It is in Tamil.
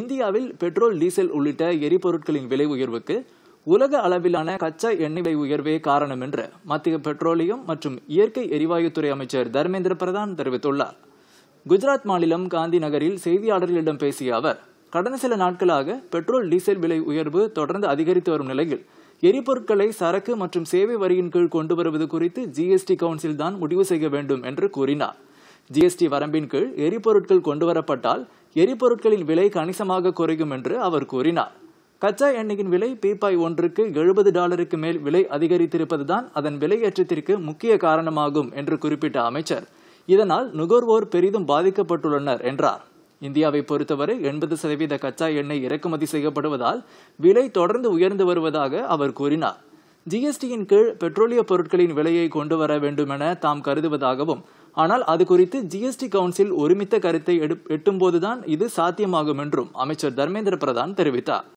இந்தியாவில் பெட்ரோல் டீசல் உள்ளிட்ட எரிபொருட்களின் விலை உயர்வுக்கு உலக அளவிலான கச்சா எண்ணெய் விலை உயர்வே காரணம் என்று மத்திய பெட்ரோலியம் மற்றும் இயற்கை எரிவாயுத்துறை அமைச்சர் தர்மேந்திர பிரதான் தெரிவித்துள்ளார் குஜராத் மாநிலம் காந்தி நகரில் செய்தியாளர்களிடம் பேசிய அவர் கடந்த சில நாட்களாக பெட்ரோல் டீசல் விலை உயர்வு தொடர்ந்து அதிகரித்து வரும் நிலையில் எரிபொருட்களை சரக்கு மற்றும் சேவை வரியின் கீழ் கொண்டு வருவது குறித்து ஜிஎஸ்டி கவுன்சில் தான் முடிவு செய்ய வேண்டும் என்று கூறினார் ஜிஎஸ்டி வரம்பின் கீழ் எரிபொருட்கள் கொண்டுவரப்பட்டால் எரிபொருட்களின் விலை கணிசமாக குறையும் என்று அவர் கூறினார் கச்சா எண்ணெயின் விலை பீப்பாய் ஒன்றுக்கு எழுபது டாலருக்கு மேல் விலை அதிகரித்திருப்பதுதான் அதன் விலையேற்றத்திற்கு முக்கிய காரணமாகும் என்று குறிப்பிட்ட அமைச்சர் இதனால் நுகர்வோர் பெரிதும் பாதிக்கப்பட்டுள்ளனர் என்றார் இந்தியாவை பொறுத்தவரை எண்பது சதவீத கச்சா எண்ணெய் இறக்குமதி செய்யப்படுவதால் விலை தொடர்ந்து உயர்ந்து வருவதாக அவர் கூறினார் ஜிஎஸ்டியின் கீழ் பெட்ரோலியப் பொருட்களின் விலையை கொண்டு வர வேண்டுமென தாம் கருதுவதாகவும் ஆனால் அது குறித்து ஜிஎஸ்டி கவுன்சில் ஒருமித்த கருத்தை எட்டும்போதுதான் இது சாத்தியமாகும் என்றும் அமைச்சர் தர்மேந்திர பிரதான் தெரிவித்தார்